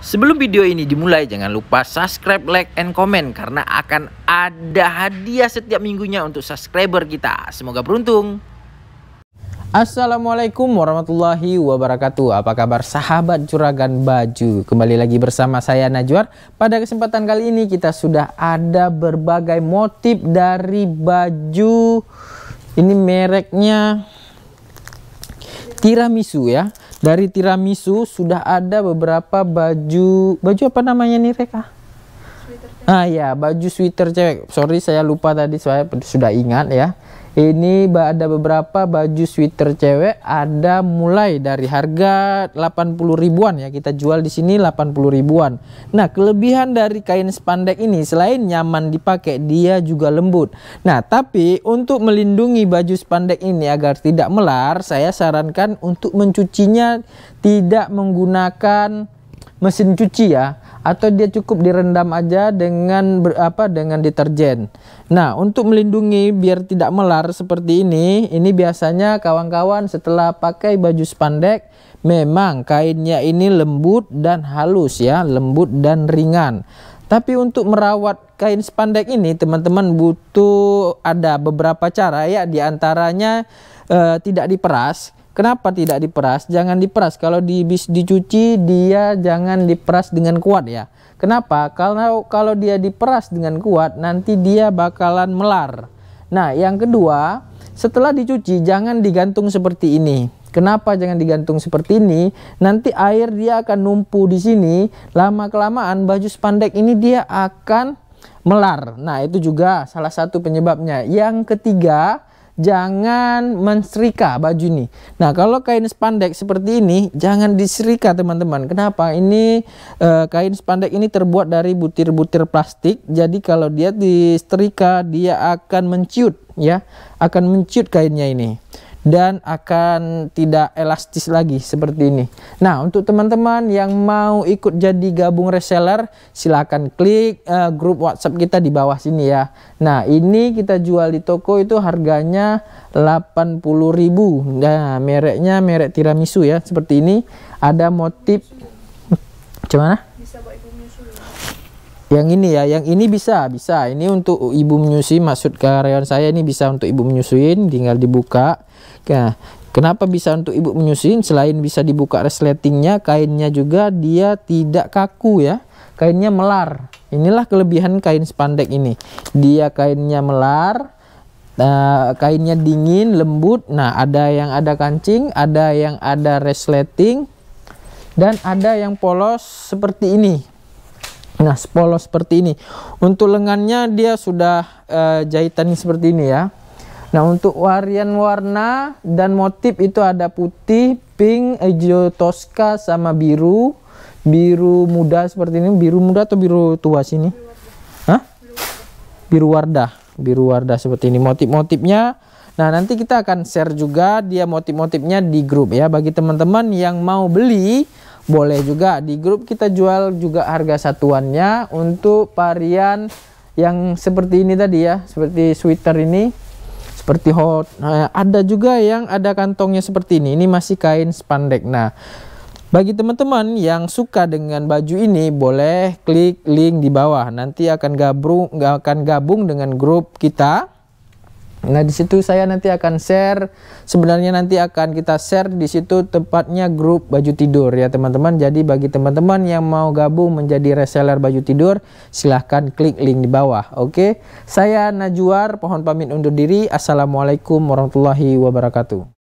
Sebelum video ini dimulai, jangan lupa subscribe, like, and comment karena akan ada hadiah setiap minggunya untuk subscriber kita. Semoga beruntung. Assalamualaikum warahmatullahi wabarakatuh. Apa kabar sahabat curagan baju? Kembali lagi bersama saya Najwar. Pada kesempatan kali ini kita sudah ada berbagai motif dari baju. Ini mereknya tiramisu ya dari tiramisu sudah ada beberapa baju baju apa namanya nih Reka? Ah ya, baju sweater cewek. Sorry saya lupa tadi saya sudah ingat ya. Ini ada beberapa baju sweater cewek ada mulai dari harga 80 ribuan ya kita jual di sini 80 ribuan. Nah, kelebihan dari kain spandek ini selain nyaman dipakai dia juga lembut. Nah, tapi untuk melindungi baju spandek ini agar tidak melar, saya sarankan untuk mencucinya tidak menggunakan mesin cuci ya atau dia cukup direndam aja dengan ber, apa dengan deterjen. Nah, untuk melindungi biar tidak melar seperti ini, ini biasanya kawan-kawan setelah pakai baju spandek memang kainnya ini lembut dan halus ya, lembut dan ringan. Tapi untuk merawat kain spandek ini teman-teman butuh ada beberapa cara ya diantaranya e, eh, tidak diperas Kenapa tidak diperas? Jangan diperas. Kalau di bis dicuci dia jangan diperas dengan kuat ya. Kenapa? Kalau kalau dia diperas dengan kuat nanti dia bakalan melar. Nah, yang kedua, setelah dicuci jangan digantung seperti ini. Kenapa jangan digantung seperti ini? Nanti air dia akan numpu di sini. Lama kelamaan baju spandek ini dia akan melar. Nah, itu juga salah satu penyebabnya. Yang ketiga, jangan menserika baju ini. Nah, kalau kain spandek seperti ini, jangan diserika, teman-teman. Kenapa? Ini e, kain spandek ini terbuat dari butir-butir plastik. Jadi kalau dia diserika, dia akan menciut, ya, akan menciut kainnya ini dan akan tidak elastis lagi seperti ini. Nah, untuk teman-teman yang mau ikut jadi gabung reseller, silakan klik uh, grup WhatsApp kita di bawah sini ya. Nah, ini kita jual di toko itu harganya 80.000. Nah, mereknya merek tiramisu ya, seperti ini. Ada motif cuman? Bisa buat yang ini ya yang ini bisa bisa ini untuk ibu menyusui maksud karyawan saya ini bisa untuk ibu menyusuin tinggal dibuka nah, kenapa bisa untuk ibu menyusuin selain bisa dibuka resletingnya kainnya juga dia tidak kaku ya kainnya melar inilah kelebihan kain spandek ini dia kainnya melar uh, kainnya dingin lembut nah ada yang ada kancing ada yang ada resleting dan ada yang polos seperti ini Nah, polos seperti ini. Untuk lengannya dia sudah uh, jahitan seperti ini ya. Nah, untuk varian warna dan motif itu ada putih, pink, hijau toska sama biru. Biru muda seperti ini, biru muda atau biru tua sini? Hah? Biru wardah, biru wardah seperti ini. Motif-motifnya Nah, nanti kita akan share juga dia motif-motifnya di grup ya bagi teman-teman yang mau beli boleh juga di grup kita jual juga harga satuannya untuk varian yang seperti ini tadi ya, seperti sweater ini, seperti hot. Nah, ada juga yang ada kantongnya seperti ini. Ini masih kain spandek. Nah, bagi teman-teman yang suka dengan baju ini, boleh klik link di bawah. Nanti akan gabung, akan gabung dengan grup kita Nah, di situ saya nanti akan share. Sebenarnya nanti akan kita share di situ tepatnya grup baju tidur ya, teman-teman. Jadi bagi teman-teman yang mau gabung menjadi reseller baju tidur, silahkan klik link di bawah. Oke. Saya Najuar, pohon pamit undur diri. Assalamualaikum warahmatullahi wabarakatuh.